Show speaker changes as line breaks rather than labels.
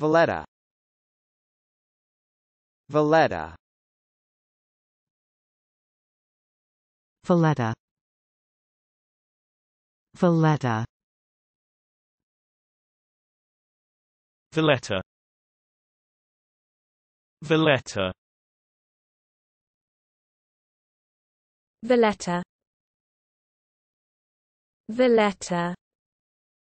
Valletta Valletta Valletta Valletta Valletta Valletta Valletta Valletta